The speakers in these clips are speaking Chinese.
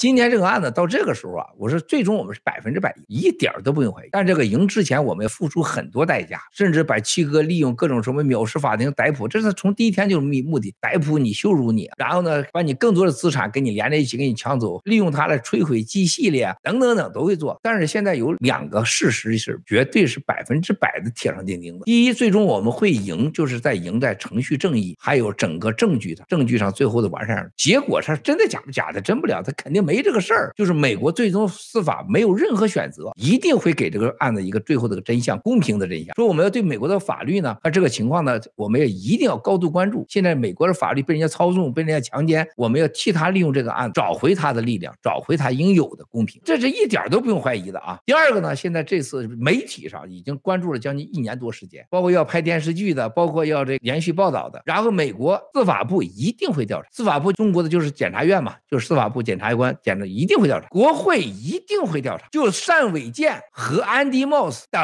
今年这个案子到这个时候啊，我说最终我们是百分之百一点都不用怀疑。但这个赢之前，我们要付出很多代价，甚至把七哥利用各种什么藐视法庭、逮捕，这是从第一天就目的逮捕你、羞辱你，然后呢，把你更多的资产给你连在一起，给你抢走，利用他来摧毁 G 系列等等等都会做。但是现在有两个事实是绝对是百分之百的铁上钉钉的：第一，最终我们会赢，就是在赢在程序正义，还有整个证据的证据上最后的完善。结果是真的假的假的真不了，他肯定没。没这个事儿，就是美国最终司法没有任何选择，一定会给这个案子一个最后的个真相，公平的真相。说我们要对美国的法律呢，那这个情况呢，我们也一定要高度关注。现在美国的法律被人家操纵，被人家强奸，我们要替他利用这个案子找回他的力量，找回他应有的公平，这是一点儿都不用怀疑的啊。第二个呢，现在这次媒体上已经关注了将近一年多时间，包括要拍电视剧的，包括要这连续报道的，然后美国司法部一定会调查，司法部中国的就是检察院嘛，就是司法部检察官。简直一定会调查，国会一定会调查。就单伟健和安迪·莫斯等，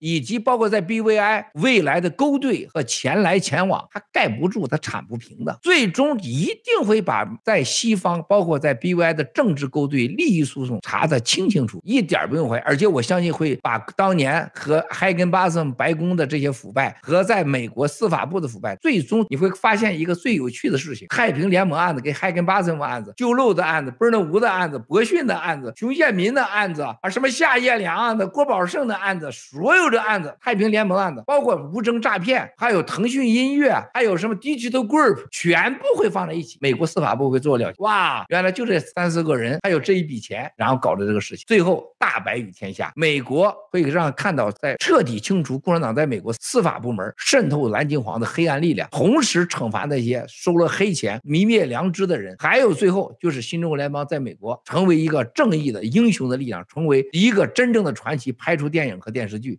以及包括在 BVI 未来的勾兑和钱来钱往，他盖不住，他铲不平的。最终一定会把在西方，包括在 BVI 的政治勾兑、利益诉讼查得清清楚，一点不用怀疑。而且我相信会把当年和海根巴森白宫的这些腐败和在美国司法部的腐败，最终你会发现一个最有趣的事情：太平联盟案子跟海根巴森案子、旧漏的案子，不知道。吴的案子、博讯的案子、熊建民的案子啊，什么夏夜两案的、郭宝胜的案子，所有的案子、太平联盟案子，包括无证诈骗，还有腾讯音乐，还有什么 Digital group，全部会放在一起。美国司法部会做了，哇，原来就这三四个人，还有这一笔钱，然后搞的这个事情，最后大白于天下。美国会让看到，在彻底清除共产党在美国司法部门渗透蓝金黄的黑暗力量，同时惩罚那些收了黑钱、泯灭良知的人，还有最后就是新中国联邦在。美国成为一个正义的英雄的力量，成为一个真正的传奇，拍出电影和电视剧。